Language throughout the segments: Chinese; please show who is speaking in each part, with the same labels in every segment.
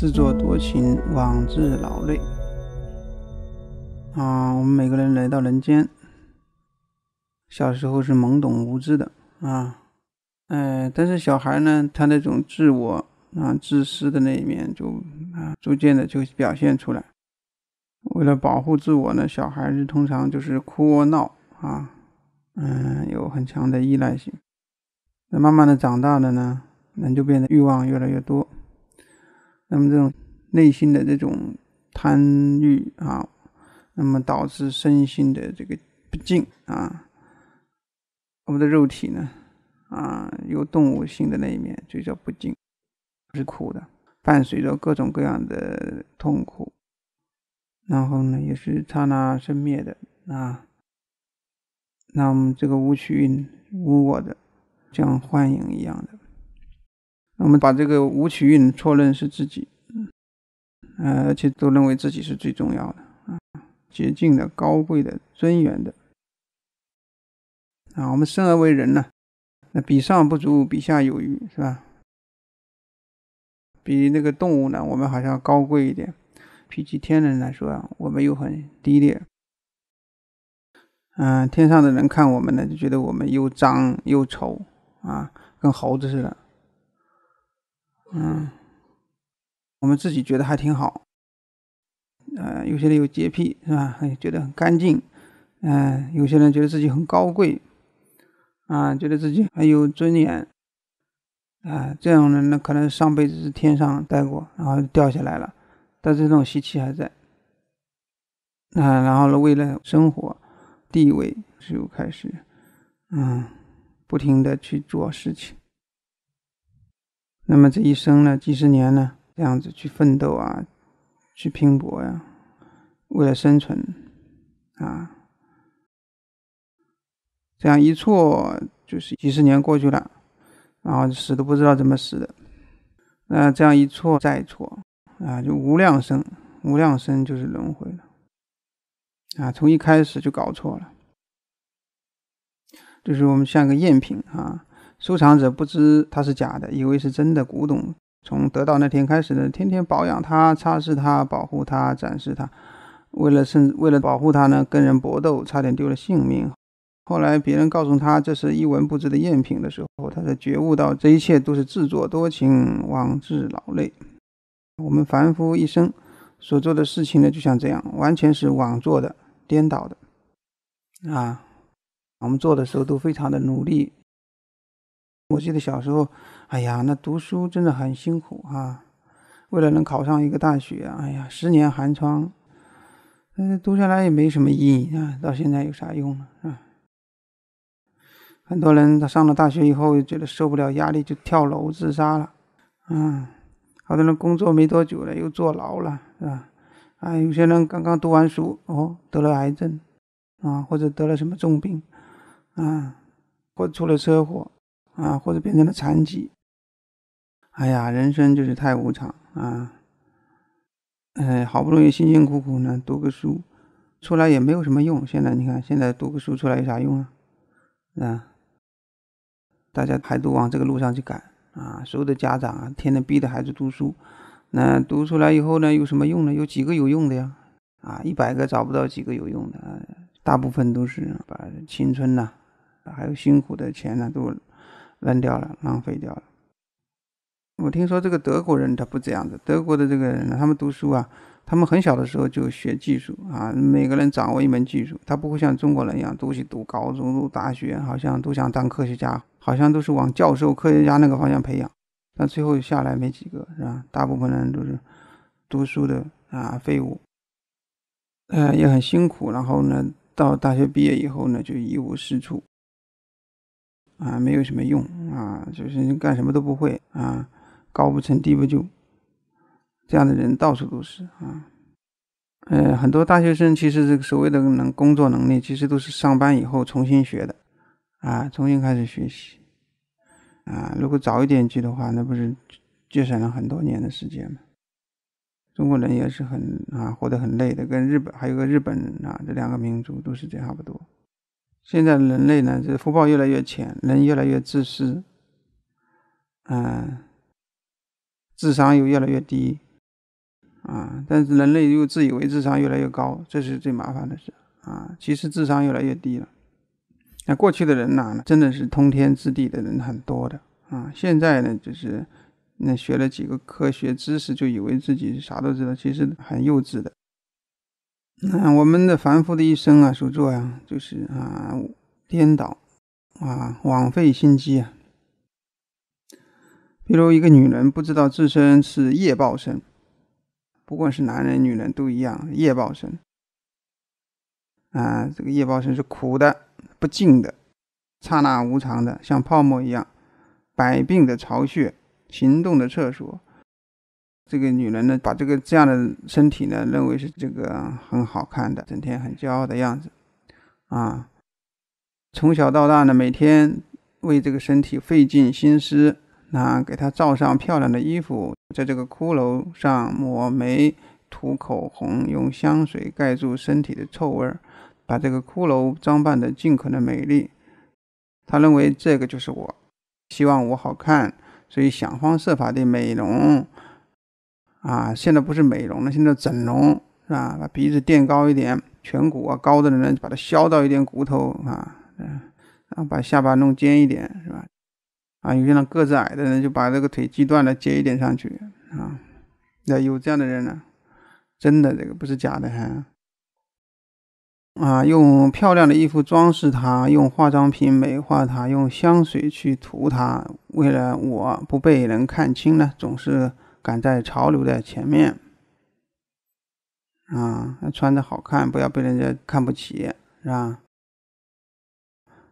Speaker 1: 自作多情，枉自劳累。啊，我们每个人来到人间，小时候是懵懂无知的啊，哎，但是小孩呢，他那种自我啊、自私的那一面就啊，逐渐的就表现出来。为了保护自我呢，小孩子通常就是哭闹啊，嗯，有很强的依赖性。那慢慢的长大了呢，人就变得欲望越来越多。那么这种内心的这种贪欲啊，那么导致身心的这个不净啊，我们的肉体呢啊，有动物性的那一面，就叫不净是苦的，伴随着各种各样的痛苦，然后呢也是刹那生灭的啊，那我们这个无取无我的，像幻影一样的。我们把这个无取运错认是自己，呃，而且都认为自己是最重要的啊，洁净的、高贵的、尊严的啊。我们生而为人呢，那比上不足，比下有余，是吧？比那个动物呢，我们好像高贵一点。比起天人来说，啊，我们又很低劣。嗯，天上的人看我们呢，就觉得我们又脏又丑啊，跟猴子似的。嗯，我们自己觉得还挺好，呃，有些人有洁癖是吧？哎，觉得很干净，嗯，有些人觉得自己很高贵，啊，觉得自己很有尊严，啊，这样的人呢，可能上辈子是天上待过，然后掉下来了，但是这种习气还在，那然后呢，为了生活、地位，就开始，嗯，不停的去做事情。那么这一生呢，几十年呢，这样子去奋斗啊，去拼搏呀，为了生存啊，这样一错就是几十年过去了，然后死都不知道怎么死的，那这样一错再错啊，就无量生，无量生就是轮回了，啊，从一开始就搞错了，就是我们像个赝品啊。收藏者不知它是假的，以为是真的古董。从得到那天开始呢，天天保养它、擦拭它、保护它、展示它。为了甚，为了保护它呢，跟人搏斗，差点丢了性命。后来别人告诉他这是一文不值的赝品的时候，他才觉悟到这一切都是自作多情、枉自劳累。我们凡夫一生所做的事情呢，就像这样，完全是枉做的、颠倒的。啊，我们做的时候都非常的努力。我记得小时候，哎呀，那读书真的很辛苦啊！为了能考上一个大学，哎呀，十年寒窗，嗯，读下来也没什么意义啊！到现在有啥用呢？是吧？很多人他上了大学以后，觉得受不了压力，就跳楼自杀了，嗯，好多人工作没多久了，又坐牢了，是吧？哎，有些人刚刚读完书，哦，得了癌症，啊，或者得了什么重病，啊，或出了车祸。啊，或者变成了残疾。哎呀，人生就是太无常啊！嗯，好不容易辛辛苦苦呢读个书，出来也没有什么用。现在你看，现在读个书出来有啥用啊？啊，大家还都往这个路上去赶啊！所有的家长啊，天天逼着孩子读书。那读出来以后呢，有什么用呢？有几个有用的呀？啊，一百个找不到几个有用的啊！大部分都是把青春呐，还有辛苦的钱呢，都。扔掉了，浪费掉了。我听说这个德国人他不这样子，德国的这个人他们读书啊，他们很小的时候就学技术啊，每个人掌握一门技术，他不会像中国人一样，都去读高中、读大学，好像都想当科学家，好像都是往教授、科学家那个方向培养，但最后下来没几个，是吧？大部分人都是读书的啊，废物，嗯，也很辛苦。然后呢，到大学毕业以后呢，就一无是处。啊，没有什么用啊，就是你干什么都不会啊，高不成低不就，这样的人到处都是啊。呃，很多大学生其实这个所谓的能工作能力，其实都是上班以后重新学的啊，重新开始学习啊。如果早一点去的话，那不是节省了很多年的时间吗？中国人也是很啊，活得很累的，跟日本还有个日本人啊，这两个民族都是这差不多。现在人类呢，这福报越来越浅，人越来越自私，嗯，智商又越来越低，啊，但是人类又自以为智商越来越高，这是最麻烦的事啊。其实智商越来越低了。那过去的人呢，真的是通天之地的人很多的啊。现在呢，就是那学了几个科学知识，就以为自己啥都知道，其实很幼稚的。那我们的凡夫的一生啊，所做呀，就是啊，颠倒啊，枉费心机啊。比如一个女人不知道自身是夜报生，不管是男人女人都一样，夜报生啊，这个夜报生是苦的、不净的、刹那无常的，像泡沫一样，百病的巢穴，行动的厕所。这个女人呢，把这个这样的身体呢，认为是这个很好看的，整天很骄傲的样子，啊，从小到大呢，每天为这个身体费尽心思，啊，给她罩上漂亮的衣服，在这个骷髅上抹眉、涂口红，用香水盖住身体的臭味儿，把这个骷髅装扮的尽可能美丽。她认为这个就是我，希望我好看，所以想方设法的美容。啊，现在不是美容了，现在整容是吧？把鼻子垫高一点，颧骨啊高的人呢，把它削掉一点骨头啊，嗯，然后把下巴弄尖一点是吧？啊，有些人个子矮的人就把这个腿锯断了接一点上去啊。那有这样的人呢，真的这个不是假的哈。啊，用漂亮的衣服装饰它，用化妆品美化它，用香水去涂它，为了我不被人看清呢，总是。赶在潮流的前面，啊，穿的好看，不要被人家看不起，是吧？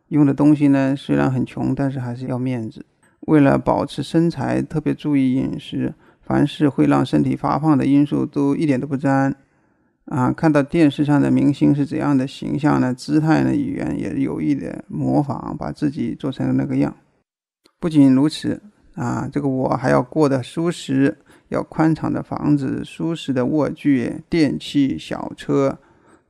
Speaker 1: 用的东西呢，虽然很穷，但是还是要面子。为了保持身材，特别注意饮食，凡是会让身体发胖的因素都一点都不沾。啊，看到电视上的明星是怎样的形象呢？姿态呢？语言也有意的模仿，把自己做成那个样。不仅如此。啊，这个我还要过得舒适，要宽敞的房子，舒适的卧具、电器、小车，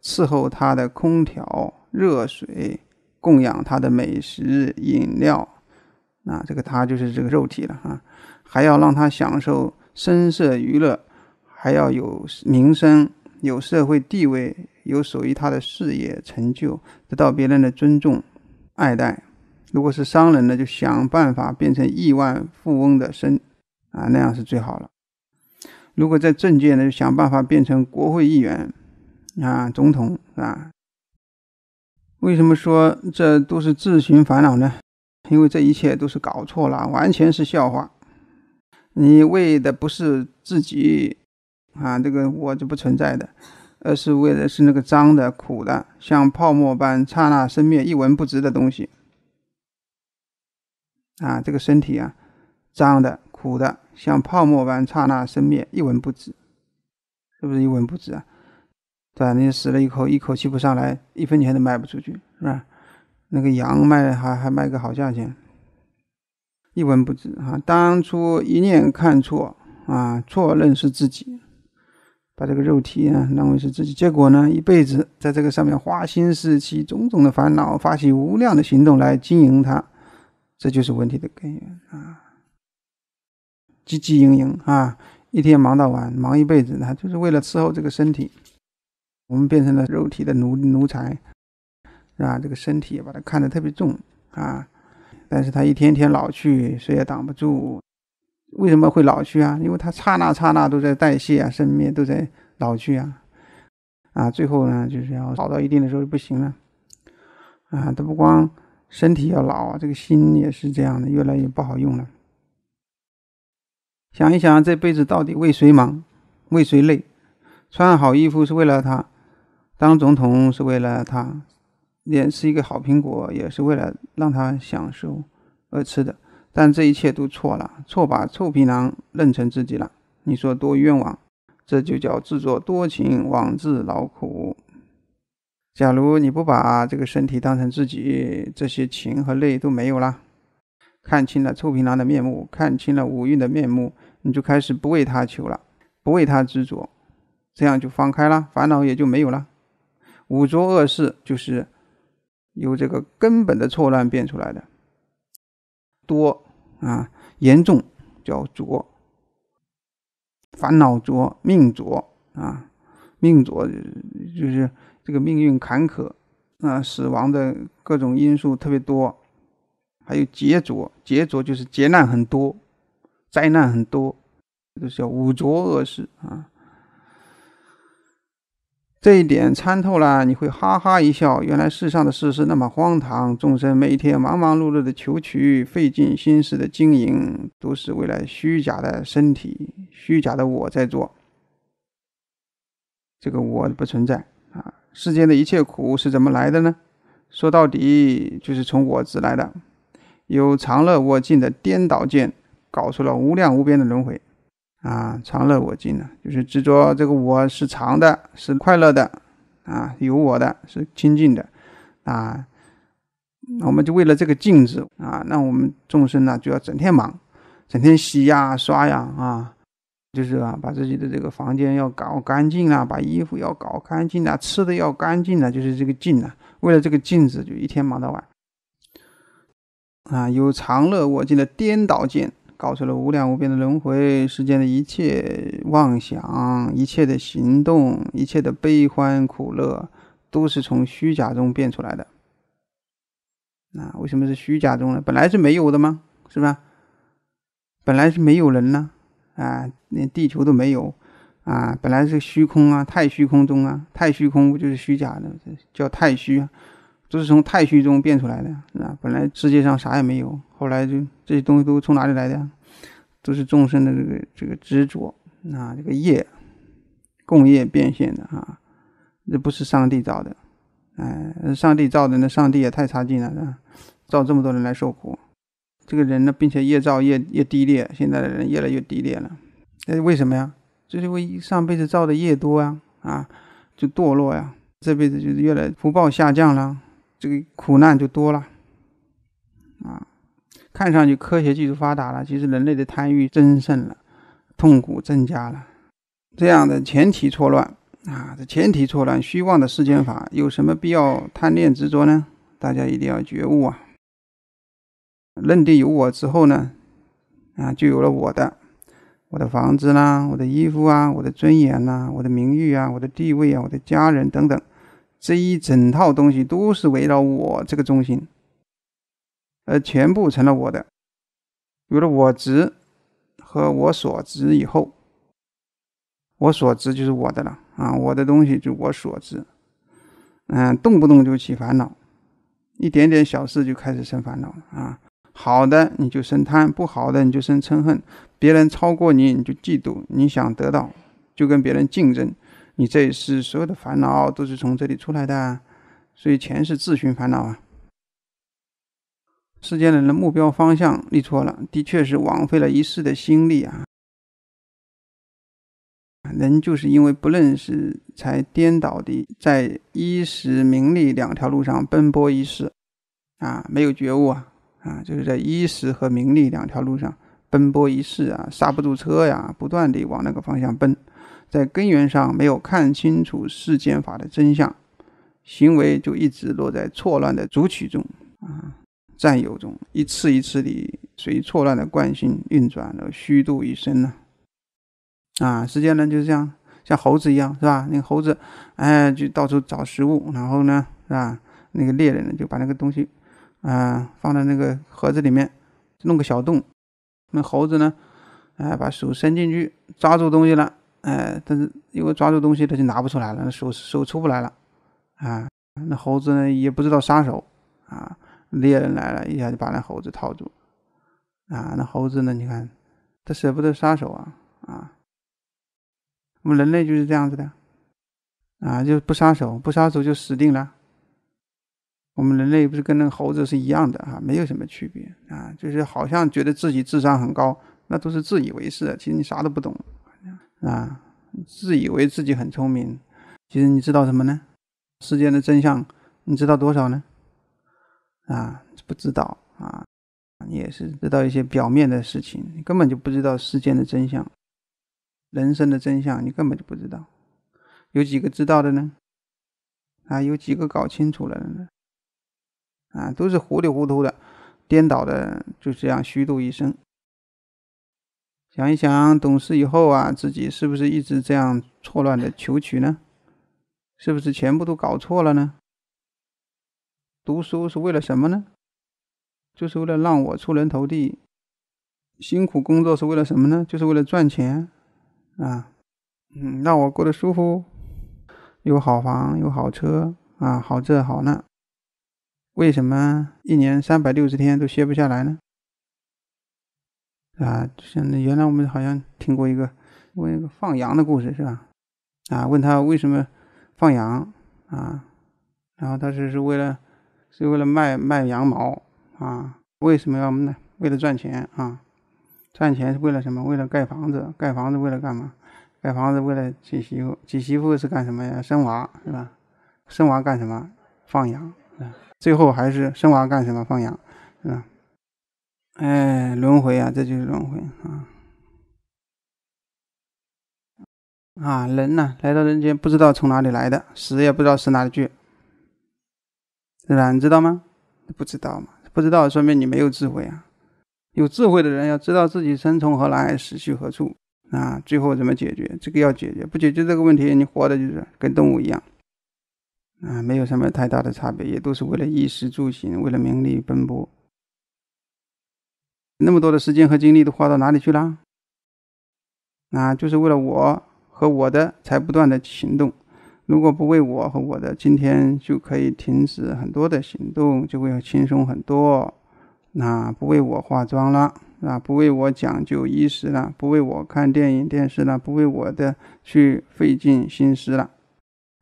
Speaker 1: 伺候他的空调、热水，供养他的美食、饮料。那这个他就是这个肉体了啊，还要让他享受声色娱乐，还要有名声、有社会地位、有属于他的事业成就，得到别人的尊重、爱戴。如果是商人呢，就想办法变成亿万富翁的身，啊，那样是最好了。如果在政界呢，就想办法变成国会议员，啊，总统，啊。为什么说这都是自寻烦恼呢？因为这一切都是搞错了，完全是笑话。你为的不是自己，啊，这个我就不存在的，而是为的是那个脏的、苦的，像泡沫般刹那生灭、一文不值的东西。啊，这个身体啊，脏的、苦的，像泡沫般刹那生灭，一文不值，是不是一文不值啊？对吧？你死了一口，一口气不上来，一分钱都卖不出去，是吧？那个羊卖还还卖个好价钱，一文不值啊！当初一念看错啊，错认识自己，把这个肉体啊认为是自己，结果呢，一辈子在这个上面花心思、起种种的烦恼，发起无量的行动来经营它。这就是问题的根源啊！汲汲营营啊，一天忙到晚，忙一辈子呢，就是为了伺候这个身体。我们变成了肉体的奴奴才，啊，这个身体把它看得特别重啊。但是他一天天老去，谁也挡不住。为什么会老去啊？因为他刹那刹那都在代谢啊，生命都在老去啊。啊，最后呢，就是要老到一定的时候就不行了。啊，他不光。身体要老啊，这个心也是这样的，越来越不好用了。想一想，这辈子到底为谁忙，为谁累？穿好衣服是为了他，当总统是为了他，连吃一个好苹果也是为了让他享受而吃的。但这一切都错了，错把臭皮囊认成自己了。你说多冤枉！这就叫自作多情，枉自劳苦。假如你不把这个身体当成自己，这些情和累都没有了。看清了臭皮囊的面目，看清了五蕴的面目，你就开始不为他求了，不为他执着，这样就放开了，烦恼也就没有了。五浊恶事就是由这个根本的错乱变出来的，多啊，严重叫浊，烦恼浊，命浊啊，命浊就是。这个命运坎坷，啊，死亡的各种因素特别多，还有劫浊，劫浊就是劫难很多，灾难很多，就是叫五浊恶世啊。这一点参透了，你会哈哈一笑，原来世上的事是那么荒唐，众生每天忙忙碌碌的求取，费尽心思的经营，都是为了虚假的身体、虚假的我在做，这个我不存在。世间的一切苦是怎么来的呢？说到底就是从我执来的，由常乐我净的颠倒见，搞出了无量无边的轮回。啊，常乐我净呢，就是执着这个我是常的，是快乐的，啊，有我的，是清净的，啊，那我们就为了这个净字啊，那我们众生呢就要整天忙，整天洗呀、刷呀啊。就是啊，把自己的这个房间要搞干净啦，把衣服要搞干净啦，吃的要干净啦，就是这个净啊，为了这个镜子，就一天忙到晚。啊，有长乐我见的颠倒见，搞出了无量无边的轮回，世间的一切妄想、一切的行动、一切的悲欢苦乐，都是从虚假中变出来的。啊，为什么是虚假中呢？本来是没有的吗？是吧？本来是没有人呢？啊，连地球都没有，啊，本来是虚空啊，太虚空中啊，太虚空就是虚假的，叫太虚啊，都是从太虚中变出来的啊。本来世界上啥也没有，后来就这些东西都从哪里来的？都是众生的这个这个执着啊，这个业，共业变现的啊，这不是上帝造的，哎，上帝造的那上帝也太差劲了，造这么多人来受苦。这个人呢，并且越造越越低劣，现在的人越来越低劣了，那是为什么呀？就是因为上辈子造的越多啊，啊，就堕落呀，这辈子就是越来福报下降了，这个苦难就多了，啊，看上去科学技术发达了，其实人类的贪欲增盛了，痛苦增加了，这样的前提错乱啊，这前提错乱，虚妄的世间法有什么必要贪恋执着呢？大家一定要觉悟啊！认定有我之后呢，啊，就有了我的，我的房子啦，我的衣服啊，我的尊严啦，我的名誉啊，我的地位啊，我的家人等等，这一整套东西都是围绕我这个中心，而全部成了我的。有了我执和我所执以后，我所执就是我的了啊，我的东西就我所执，嗯，动不动就起烦恼，一点点小事就开始生烦恼了啊。好的，你就生贪；不好的，你就生嗔恨。别人超过你，你就嫉妒；你想得到，就跟别人竞争。你这一世所有的烦恼都是从这里出来的，所以前是自寻烦恼啊！世间人的目标方向立错了，的确是枉费了一世的心力啊！人就是因为不认识，才颠倒的在衣食名利两条路上奔波一世啊！没有觉悟啊！啊，就是在衣食和名利两条路上奔波一世啊，刹不住车呀，不断地往那个方向奔，在根源上没有看清楚世间法的真相，行为就一直落在错乱的主取中啊，占有中，一次一次地随错乱的惯性运转，而虚度一生呢。啊，世间人就是这样，像猴子一样，是吧？那个猴子，哎，就到处找食物，然后呢，是吧？那个猎人呢，就把那个东西。啊，放在那个盒子里面，弄个小洞，那猴子呢，哎，把手伸进去，抓住东西了，哎，但是因为抓住东西，它就拿不出来了，手手出不来了，啊，那猴子呢也不知道撒手，啊，猎人来了，一下就把那猴子套住，啊，那猴子呢，你看，他舍不得撒手啊，啊，我们人类就是这样子的，啊，就不撒手，不撒手就死定了。我们人类不是跟那个猴子是一样的哈，没有什么区别啊，就是好像觉得自己智商很高，那都是自以为是。其实你啥都不懂啊，自以为自己很聪明，其实你知道什么呢？世间的真相，你知道多少呢？啊，不知道啊，你也是知道一些表面的事情，你根本就不知道世间的真相，人生的真相，你根本就不知道，有几个知道的呢？啊，有几个搞清楚了的呢？啊，都是糊里糊涂的，颠倒的，就这样虚度一生。想一想，懂事以后啊，自己是不是一直这样错乱的求取呢？是不是全部都搞错了呢？读书是为了什么呢？就是为了让我出人头地。辛苦工作是为了什么呢？就是为了赚钱啊，嗯，让我过得舒服，有好房，有好车啊，好这好那。为什么一年三百六十天都歇不下来呢？啊，像原来我们好像听过一个问一个放羊的故事是吧？啊，问他为什么放羊啊？然后他是是为了是为了卖卖羊毛啊？为什么要卖？为了赚钱啊？赚钱是为了什么？为了盖房子。盖房子为了干嘛？盖房子为了娶媳妇。娶媳妇是干什么呀？生娃是吧？生娃干什么？放羊啊。最后还是生娃干什么放羊，是吧？哎，轮回啊，这就是轮回啊！啊，人呐，来到人间不知道从哪里来的，死也不知道死哪里去，是吧？你知道吗？不知道嘛？不知道，说明你没有智慧啊！有智慧的人要知道自己生从何来，死去何处，啊，最后怎么解决？这个要解决，不解决这个问题，你活的就是跟动物一样。啊，没有什么太大的差别，也都是为了衣食住行，为了名利奔波。那么多的时间和精力都花到哪里去了？啊，就是为了我和我的才不断的行动。如果不为我和我的，今天就可以停止很多的行动，就会轻松很多。那不为我化妆了，啊，不为我讲究衣食了，不为我看电影电视了，不为我的去费尽心思了，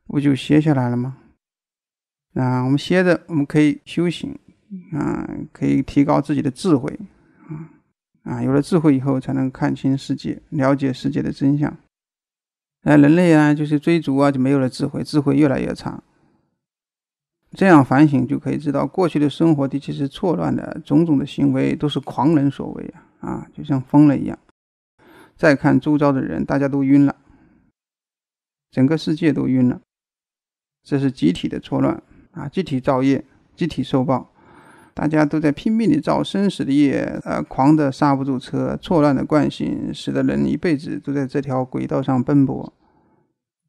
Speaker 1: 不就歇下来了吗？啊，我们歇着，我们可以修行，啊，可以提高自己的智慧，啊，啊，有了智慧以后，才能看清世界，了解世界的真相。哎，人类啊，就是追逐啊，就没有了智慧，智慧越来越差。这样反省就可以知道，过去的生活的确是错乱的，种种的行为都是狂人所为啊，啊，就像疯了一样。再看周遭的人，大家都晕了，整个世界都晕了，这是集体的错乱。啊，集体造业，集体受报，大家都在拼命的造生死的业，呃，狂的刹不住车，错乱的惯性使得人一辈子都在这条轨道上奔波，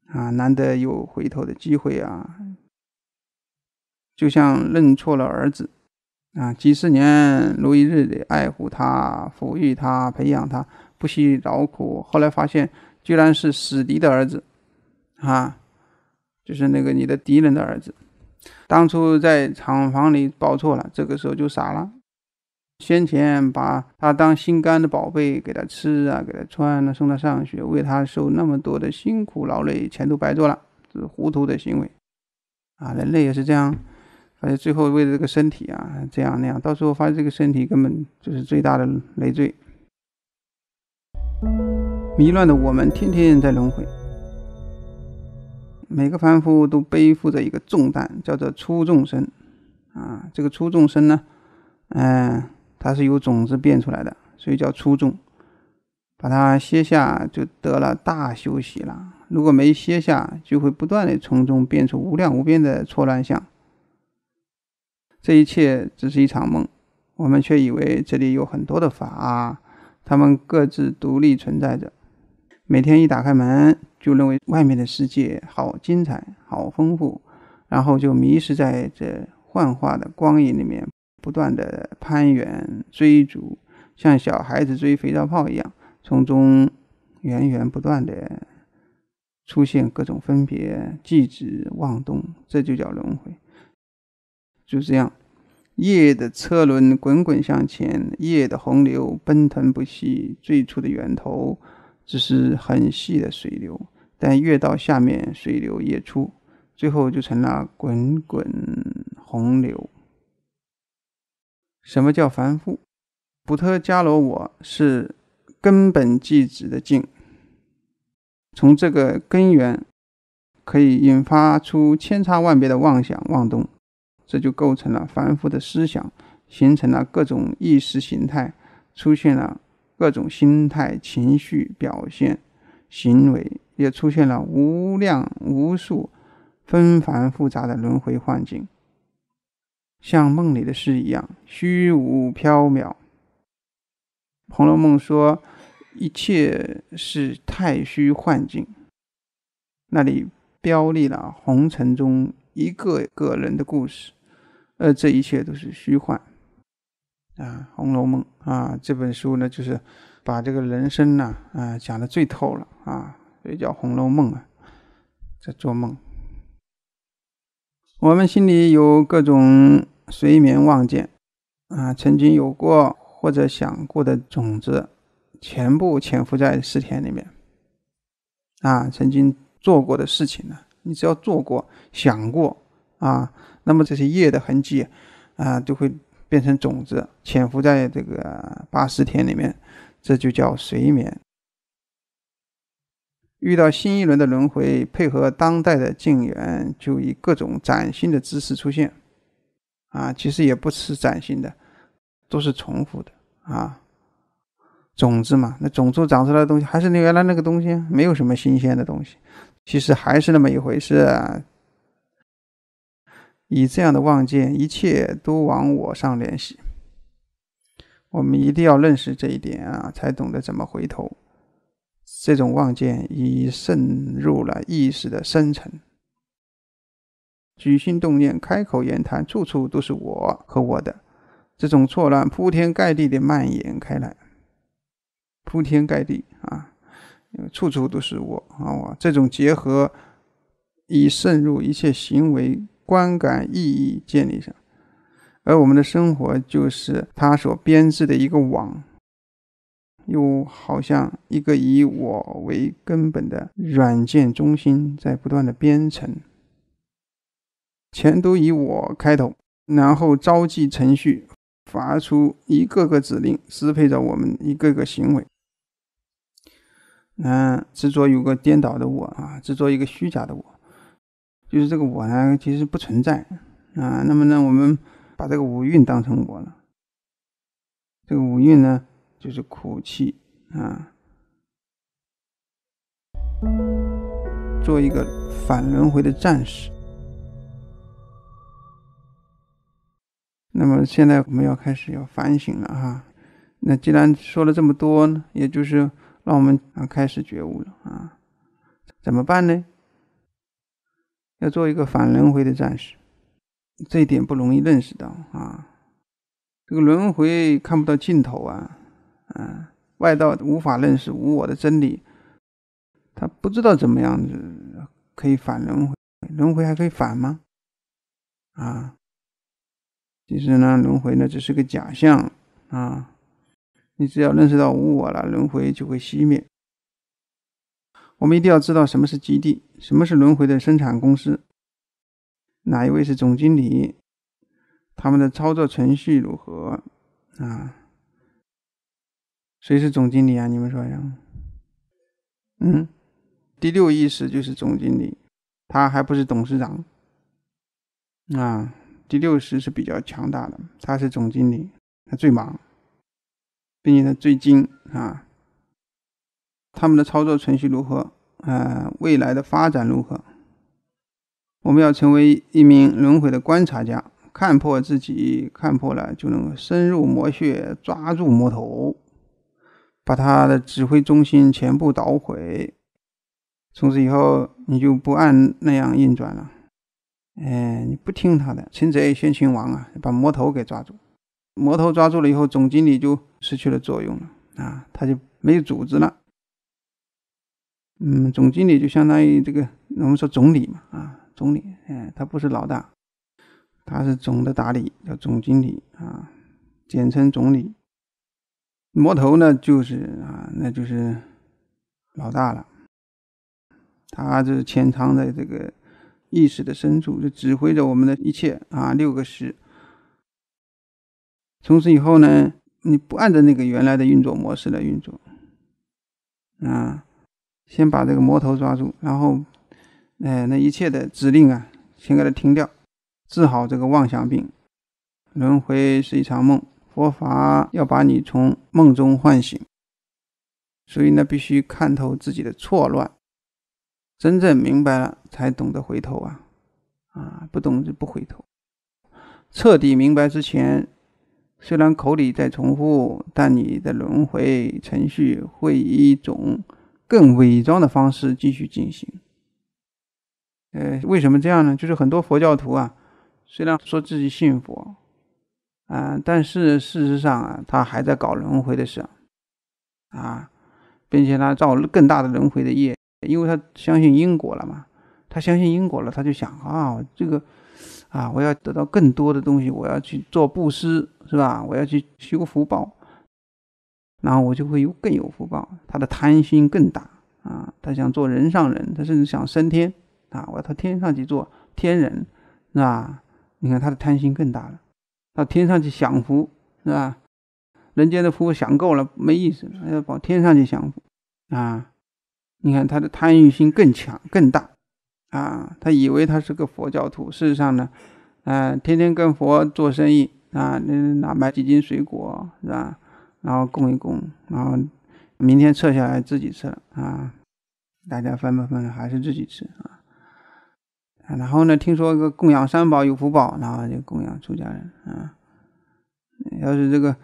Speaker 1: 啊，难得有回头的机会啊！就像认错了儿子，啊，几十年如一日的爱护他、抚育他、培养他，不惜劳苦，后来发现居然是死敌的儿子，啊，就是那个你的敌人的儿子。当初在厂房里报错了，这个时候就傻了。先前把他当心肝的宝贝给他吃啊，给他穿啊，送他上学，为他受那么多的辛苦劳累，钱都白做了，是糊涂的行为啊！人类也是这样，反正最后为了这个身体啊，这样那样，到时候发现这个身体根本就是最大的累赘。迷乱的我们，天天在轮回。每个凡夫都背负着一个重担，叫做粗众生。啊，这个粗众生呢，嗯，它是由种子变出来的，所以叫粗众。把它歇下，就得了大休息了。如果没歇下，就会不断的从中变出无量无边的错乱相。这一切只是一场梦，我们却以为这里有很多的法，他们各自独立存在着。每天一打开门。就认为外面的世界好精彩，好丰富，然后就迷失在这幻化的光影里面，不断的攀援追逐，像小孩子追肥皂泡一样，从中源源不断的出现各种分别、执直妄动，这就叫轮回。就这样，夜的车轮滚滚向前，夜的洪流奔腾不息，最初的源头只是很细的水流。但越到下面，水流越粗，最后就成了滚滚洪流。什么叫繁复？普特伽罗我是根本即止的境，从这个根源可以引发出千差万别的妄想妄动，这就构成了繁复的思想，形成了各种意识形态，出现了各种心态、情绪表现、行为。也出现了无量无数、纷繁复杂的轮回幻境，像梦里的事一样虚无缥缈。《红楼梦》说一切是太虚幻境，那里标立了红尘中一个个人的故事，而这一切都是虚幻。啊，《红楼梦》啊这本书呢，就是把这个人生呢啊讲的最透了啊。谁叫《红楼梦》啊，在做梦。我们心里有各种随眠妄见啊，曾经有过或者想过的种子，全部潜伏在思田里面啊。曾经做过的事情呢，你只要做过、想过啊，那么这些业的痕迹啊，就会变成种子潜伏在这个八十田里面，这就叫随眠。遇到新一轮的轮回，配合当代的净缘，就以各种崭新的姿势出现。啊，其实也不是崭新的，都是重复的啊。种子嘛，那种子长出来的东西，还是那原来那个东西，没有什么新鲜的东西。其实还是那么一回事。以这样的望见，一切都往我上联系。我们一定要认识这一点啊，才懂得怎么回头。这种望见已渗入了意识的深层，举心动念、开口言谈，处处都是我和我的。这种错乱铺天盖地的蔓延开来，铺天盖地啊，因为处处都是我啊，我这种结合已渗入一切行为、观感、意义建立上，而我们的生活就是它所编织的一个网。又好像一个以我为根本的软件中心在不断的编程，全都以我开头，然后召集程序，发出一个个指令，支配着我们一个个行为。嗯，执着有个颠倒的我啊，执着一个虚假的我，就是这个我呢，其实不存在啊。那么呢，我们把这个五蕴当成我了，这个五蕴呢？就是苦气啊，做一个反轮回的战士。那么现在我们要开始要反省了啊。那既然说了这么多，也就是让我们啊开始觉悟了啊。怎么办呢？要做一个反轮回的战士，这一点不容易认识到啊。这个轮回看不到尽头啊。啊，外道无法认识无我的真理。他不知道怎么样子可以反轮回，轮回还可以反吗？啊，其实呢，轮回呢只是个假象啊。你只要认识到无我了，轮回就会熄灭。我们一定要知道什么是基地，什么是轮回的生产公司，哪一位是总经理，他们的操作程序如何啊？谁是总经理啊？你们说呀？嗯，第六意识就是总经理，他还不是董事长啊。第六识是比较强大的，他是总经理，他最忙，并且他最精啊。他们的操作程序如何啊？未来的发展如何？我们要成为一名轮回的观察家，看破自己，看破了就能深入魔穴，抓住魔头。把他的指挥中心全部捣毁，从此以后你就不按那样运转了，哎，你不听他的，擒贼先擒王啊，把魔头给抓住，魔头抓住了以后，总经理就失去了作用了啊，他就没有组织了，嗯，总经理就相当于这个我们说总理嘛啊，总理，哎，他不是老大，他是总的打理，叫总经理啊，简称总理。魔头呢，就是啊，那就是老大了。他就是潜藏在这个意识的深处，就指挥着我们的一切啊。六个师，从此以后呢，你不按照那个原来的运作模式来运作啊。先把这个魔头抓住，然后，哎，那一切的指令啊，先给它停掉，治好这个妄想病，轮回是一场梦。佛法要把你从梦中唤醒，所以呢，必须看透自己的错乱，真正明白了才懂得回头啊！啊，不懂就不回头。彻底明白之前，虽然口里在重复，但你的轮回程序会以一种更伪装的方式继续进行。呃，为什么这样呢？就是很多佛教徒啊，虽然说自己信佛。啊，但是事实上啊，他还在搞轮回的事，啊，并且他造更大的轮回的业，因为他相信因果了嘛，他相信因果了，他就想啊，这个，啊，我要得到更多的东西，我要去做布施，是吧？我要去修福报，然后我就会有更有福报，他的贪心更大啊，他想做人上人，他甚至想升天啊，我要到天上去做天人，是吧？你看他的贪心更大了。到天上去享福是吧？人间的福享够了没意思，要往天上去享福啊！你看他的贪欲心更强更大啊！他以为他是个佛教徒，事实上呢，啊，天天跟佛做生意啊，那买几斤水果是吧？然后供一供，然后明天撤下来自己吃啊！大家分不分还是自己吃啊？然后呢？听说个供养三宝有福报，然后就供养出家人。啊。要是这个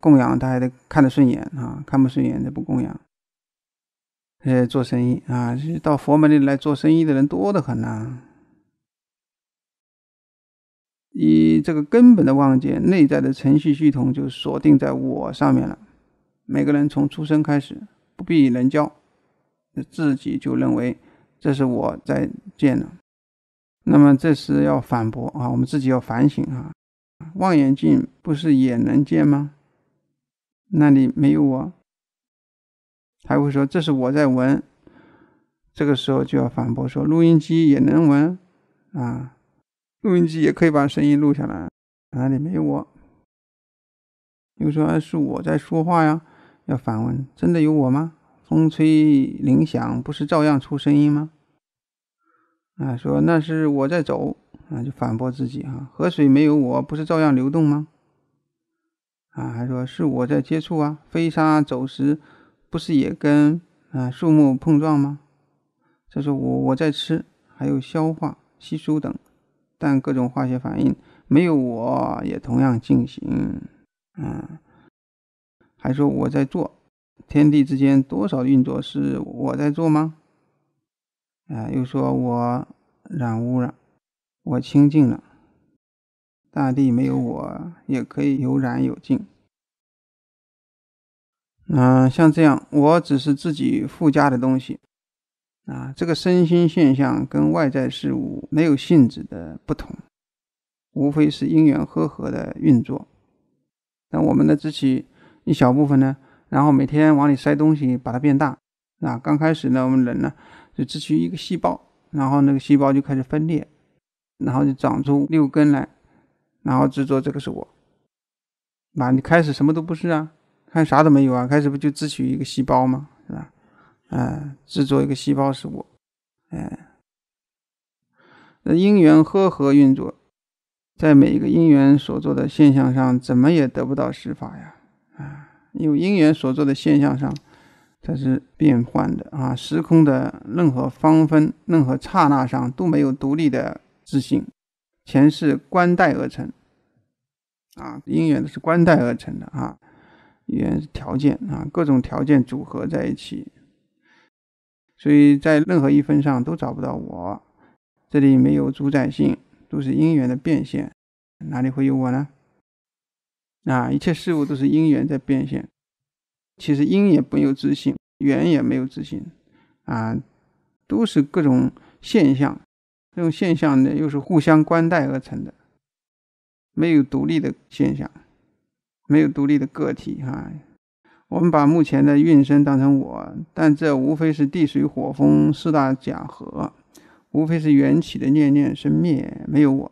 Speaker 1: 供养，他还得看得顺眼啊，看不顺眼就不供养。哎，做生意啊，到佛门里来做生意的人多得很呐。以这个根本的妄见，内在的程序系统就锁定在我上面了。每个人从出生开始，不必人教，自己就认为这是我在见了。那么这时要反驳啊，我们自己要反省啊。望远镜不是也能见吗？那里没有我。还会说这是我在闻，这个时候就要反驳说录音机也能闻啊，录音机也可以把声音录下来，哪里没有我？又说是我在说话呀，要反问：真的有我吗？风吹铃响，不是照样出声音吗？啊，说那是我在走，啊，就反驳自己哈。河水没有我，不是照样流动吗？啊，还说是我在接触啊，飞沙走石，不是也跟啊树木碰撞吗？再说我我在吃，还有消化、吸收等，但各种化学反应没有我也同样进行。啊，还说我在做，天地之间多少运作是我在做吗？啊，又说我染污染，我清净了，大地没有我也可以有染有净。嗯，像这样，我只是自己附加的东西啊。这个身心现象跟外在事物没有性质的不同，无非是因缘和合的运作。但我们的自己一小部分呢，然后每天往里塞东西，把它变大。啊，刚开始呢，我们人呢。就自取一个细胞，然后那个细胞就开始分裂，然后就长出六根来，然后制作这个是我。那你开始什么都不是啊，看啥都没有啊，开始不就自取一个细胞吗？是吧？哎，制作一个细胞是我。哎，那因缘和合运作，在每一个因缘所做的现象上，怎么也得不到实法呀？啊，因为因缘所做的现象上。它是变幻的啊，时空的任何方分、任何刹那上都没有独立的自性，前世关带而成，啊，因缘是关带而成的啊，因缘是条件啊，各种条件组合在一起，所以在任何一分上都找不到我，这里没有主宰性，都是因缘的变现，哪里会有我呢？啊，一切事物都是因缘在变现。其实因也没有自性，缘也没有自性，啊，都是各种现象，这种现象呢又是互相关待而成的，没有独立的现象，没有独立的个体啊。我们把目前的运生当成我，但这无非是地水火风四大假合，无非是缘起的念念生灭，没有我。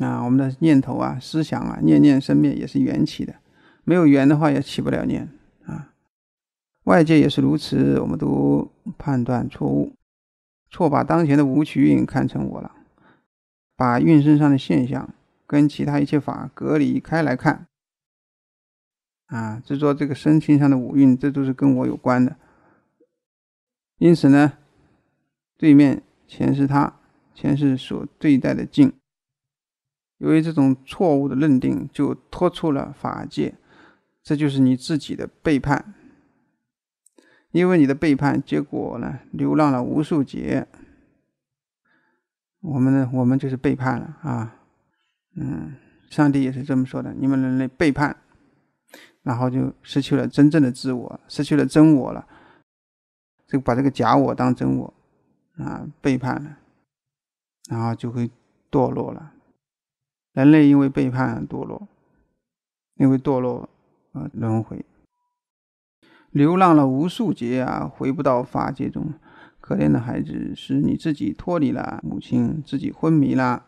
Speaker 1: 啊，我们的念头啊、思想啊，念念生灭也是缘起的。没有缘的话也起不了念啊，外界也是如此，我们都判断错误，错把当前的五曲运看成我了，把运身上的现象跟其他一切法隔离开来看，啊，执着这个身心上的五蕴，这都是跟我有关的，因此呢，对面前是他，前世所对待的境，由于这种错误的认定，就脱出了法界。这就是你自己的背叛，因为你的背叛，结果呢，流浪了无数劫。我们呢，我们就是背叛了啊，嗯，上帝也是这么说的，你们人类背叛，然后就失去了真正的自我，失去了真我了，就把这个假我当真我，啊，背叛了，然后就会堕落了。人类因为背叛堕落，因为堕落。啊，轮回，流浪了无数劫啊，回不到法界中。可怜的孩子，是你自己脱离了母亲，自己昏迷了。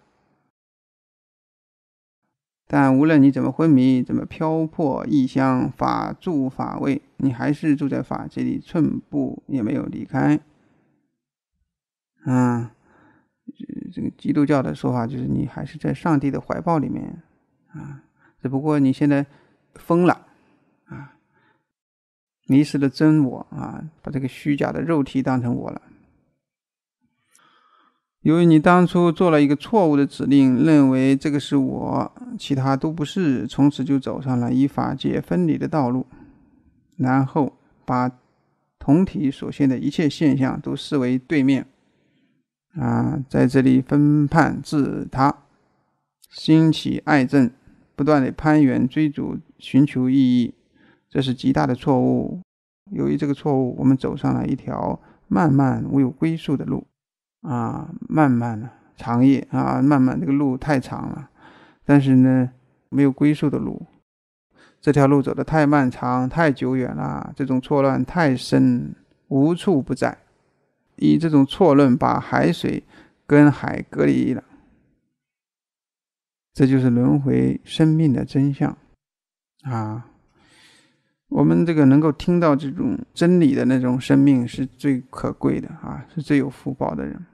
Speaker 1: 但无论你怎么昏迷，怎么漂泊异乡，法住法位，你还是住在法界里，寸步也没有离开。啊，这个基督教的说法就是你还是在上帝的怀抱里面啊，只不过你现在疯了。迷失了真我啊！把这个虚假的肉体当成我了。由于你当初做了一个错误的指令，认为这个是我，其他都不是，从此就走上了以法界分离的道路，然后把同体所现的一切现象都视为对面啊，在这里分判自他，兴起爱憎，不断的攀援追逐，寻求意义。这是极大的错误。由于这个错误，我们走上了一条漫漫无有归宿的路，啊，漫漫的长夜啊，漫漫这个路太长了。但是呢，没有归宿的路，这条路走得太漫长，太久远了。这种错乱太深，无处不在。以这种错论把海水跟海隔离了。这就是轮回生命的真相，啊。我们这个能够听到这种真理的那种生命是最可贵的啊，是最有福报的人。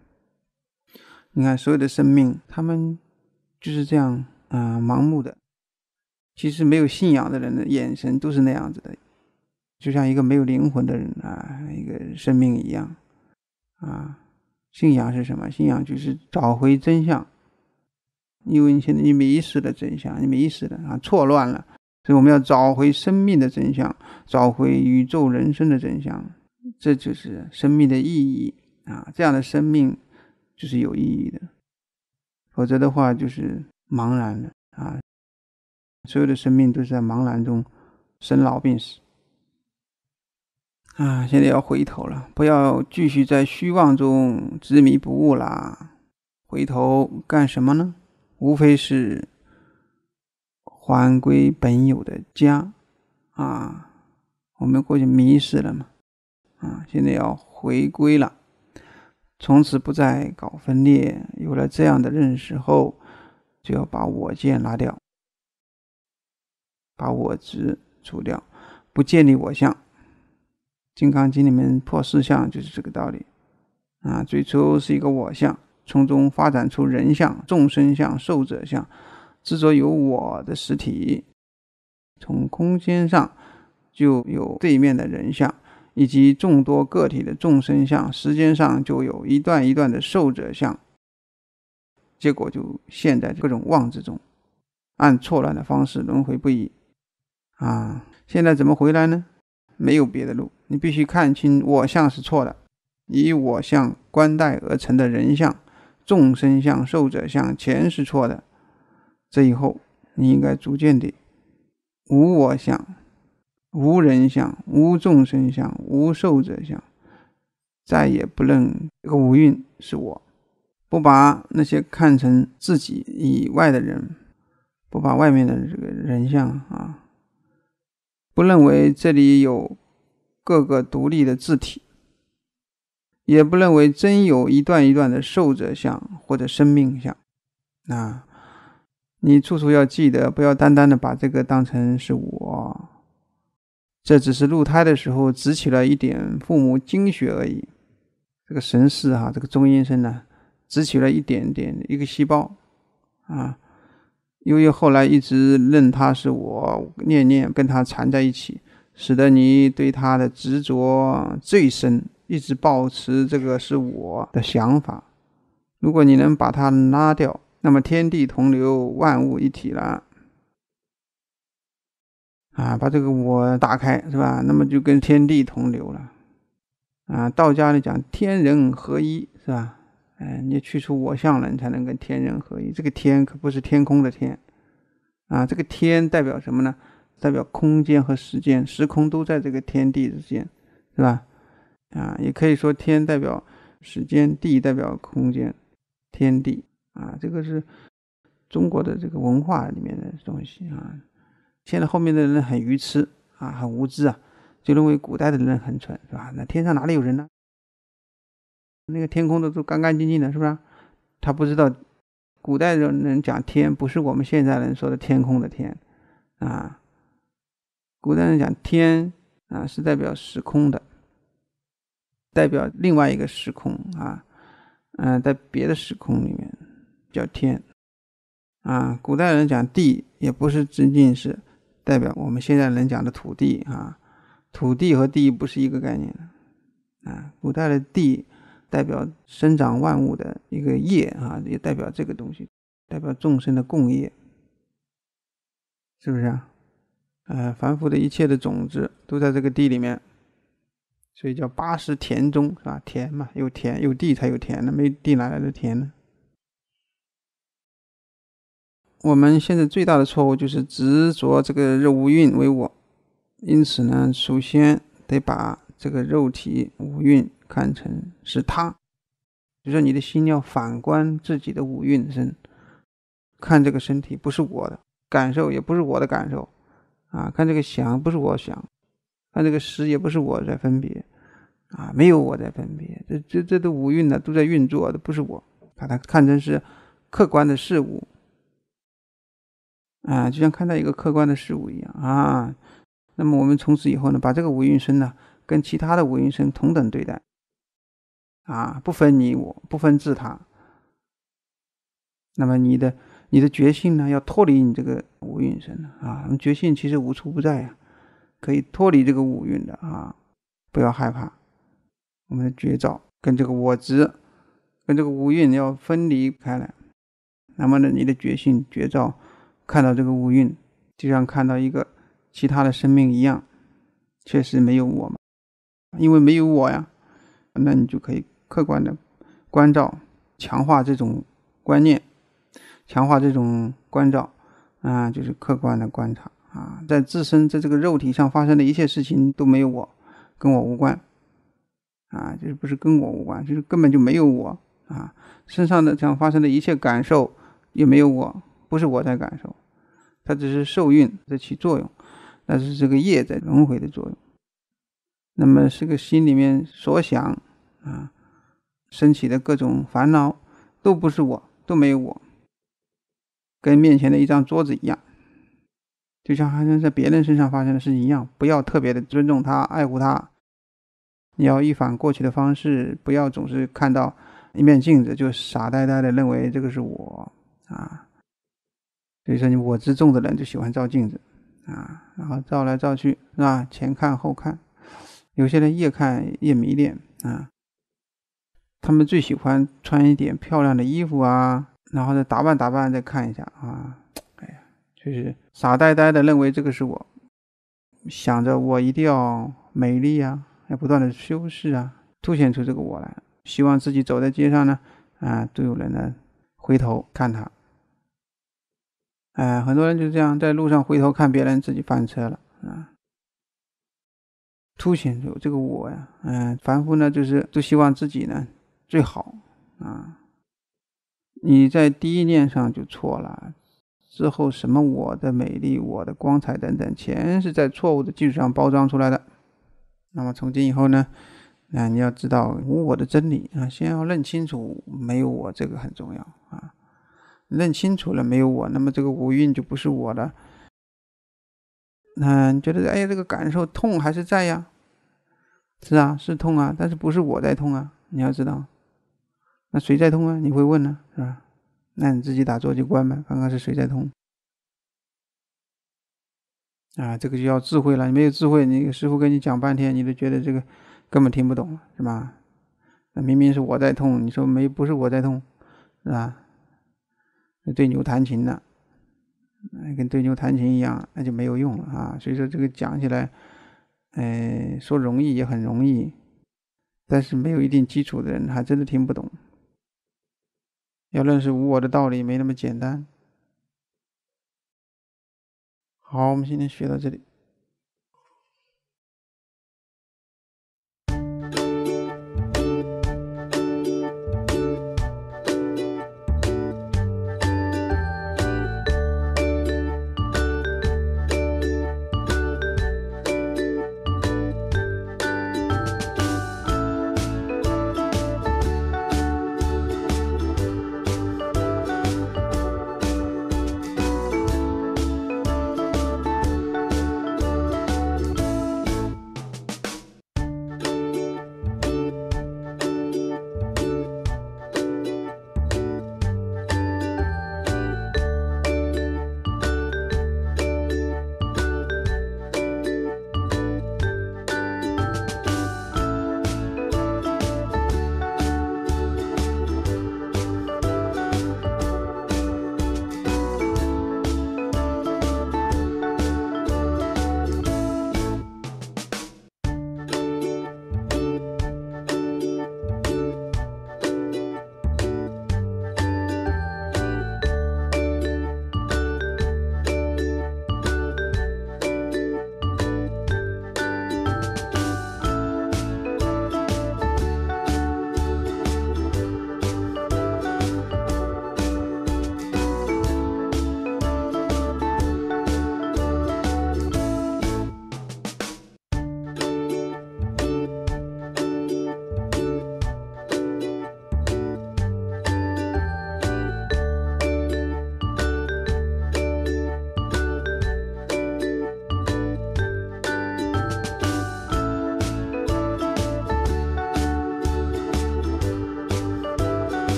Speaker 1: 你看，所有的生命，他们就是这样啊，盲目的。其实没有信仰的人的眼神都是那样子的，就像一个没有灵魂的人啊，一个生命一样啊。信仰是什么？信仰就是找回真相，因为你现在你迷失了真相，你迷失了啊，错乱了。所以我们要找回生命的真相，找回宇宙人生的真相，这就是生命的意义啊！这样的生命就是有意义的，否则的话就是茫然的啊！所有的生命都是在茫然中生老病死啊！现在要回头了，不要继续在虚妄中执迷不悟啦！回头干什么呢？无非是。还归本有的家啊！我们过去迷失了嘛，啊，现在要回归了，从此不再搞分裂。有了这样的认识后，就要把我见拿掉，把我执除掉，不建立我相。《金刚经》里面破四相就是这个道理啊！最初是一个我相，从中发展出人相、众生相、寿者相。执着有我的实体，从空间上就有对面的人像，以及众多个体的众生相；时间上就有一段一段的受者相。结果就陷在各种妄之中，按错乱的方式轮回不已。啊，现在怎么回来呢？没有别的路，你必须看清我像是错的，以我相观待而成的人相、众生相、受者相，全是错的。这以后，你应该逐渐的无我相、无人相、无众生相、无受者相，再也不认这个五蕴是我，不把那些看成自己以外的人，不把外面的这个人相啊，不认为这里有各个独立的字体，也不认为真有一段一段的受者相或者生命相，啊。你处处要记得，不要单单的把这个当成是我，这只是入胎的时候植起了一点父母精血而已。这个神识哈，这个中阴身呢，植起了一点点一个细胞啊。由于后来一直认他是我，念念跟他缠在一起，使得你对他的执着最深，一直保持这个是我的想法。如果你能把它拉掉。那么天地同流，万物一体了。啊，把这个我打开，是吧？那么就跟天地同流了。啊，道家里讲天人合一，是吧？哎，你去除我相，你才能跟天人合一。这个天可不是天空的天，啊，这个天代表什么呢？代表空间和时间，时空都在这个天地之间，是吧？啊，也可以说天代表时间，地代表空间，天地。啊，这个是中国的这个文化里面的东西啊。现在后面的人很愚痴啊，很无知啊，就认为古代的人很蠢，是吧？那天上哪里有人呢？那个天空都都干干净净的，是不是？他不知道古代的人讲天不是我们现在人说的天空的天啊。古代人讲天啊是代表时空的，代表另外一个时空啊，嗯，在别的时空里面。叫天啊，古代人讲地也不是仅仅是代表我们现在人讲的土地啊，土地和地不是一个概念啊。古代的地代表生长万物的一个业啊，也代表这个东西，代表众生的共业，是不是啊？呃，凡夫的一切的种子都在这个地里面，所以叫八十田中是吧？田嘛，有田有地才有田那没地哪来的田呢？我们现在最大的错误就是执着这个五蕴为我，因此呢，首先得把这个肉体五蕴看成是他，就说你的心要反观自己的五蕴身，看这个身体不是我的感受，也不是我的感受，啊，看这个想不是我想，看这个识也不是我在分别，啊，没有我在分别，这这这都五蕴呢，都在运作，都不是我，把它看成是客观的事物。啊，就像看到一个客观的事物一样啊。那么我们从此以后呢，把这个五蕴身呢，跟其他的五蕴身同等对待啊，不分你我，不分自他。那么你的你的决心呢，要脱离你这个五蕴身啊。我们决心其实无处不在呀，可以脱离这个五蕴的啊，不要害怕。我们的觉照跟这个我执，跟这个五蕴要分离开来。那么呢，你的决心绝招。看到这个乌蕴，就像看到一个其他的生命一样，确实没有我嘛？因为没有我呀，那你就可以客观的关照，强化这种观念，强化这种关照啊，就是客观的观察啊，在自身在这个肉体上发生的一切事情都没有我，跟我无关啊，就是不是跟我无关，就是根本就没有我啊，身上的这样发生的一切感受也没有我。不是我在感受，它只是受孕在起作用，那是这个业在轮回的作用。那么，这个心里面所想啊，升起的各种烦恼，都不是我，都没有我，跟面前的一张桌子一样，就像发生在别人身上发生的事情一样。不要特别的尊重他、爱护他，你要一反过去的方式，不要总是看到一面镜子就傻呆呆的认为这个是我啊。所以说，你我执重的人就喜欢照镜子，啊，然后照来照去，是吧？前看后看，有些人越看越迷恋，啊，他们最喜欢穿一点漂亮的衣服啊，然后再打扮打扮，再看一下啊，哎呀，就是傻呆呆的认为这个是我，想着我一定要美丽啊，要不断的修饰啊，凸显出这个我来，希望自己走在街上呢，啊，都有人呢回头看他。哎，很多人就这样，在路上回头看别人，自己翻车了啊！凸显出这个我呀，嗯，凡夫呢，就是都希望自己呢最好啊。你在第一念上就错了，之后什么我的美丽、我的光彩等等，全是在错误的基础上包装出来的。那么从今以后呢，那你要知道无我的真理啊，先要认清楚没有我这个很重要啊。认清楚了没有？我那么这个无蕴就不是我的。嗯，觉得哎呀，这个感受痛还是在呀？是啊，是痛啊，但是不是我在痛啊？你要知道，那谁在痛啊？你会问呢，是吧？那你自己打坐就关呗。看看是谁在痛？啊，这个就要智慧了。你没有智慧，你师傅跟你讲半天，你都觉得这个根本听不懂，是吧？那明明是我在痛，你说没不是我在痛，是吧？对牛弹琴的，跟对牛弹琴一样，那就没有用了啊。所以说这个讲起来，哎，说容易也很容易，但是没有一定基础的人还真的听不懂。要认识无我的道理没那么简单。好，我们今天学到这里。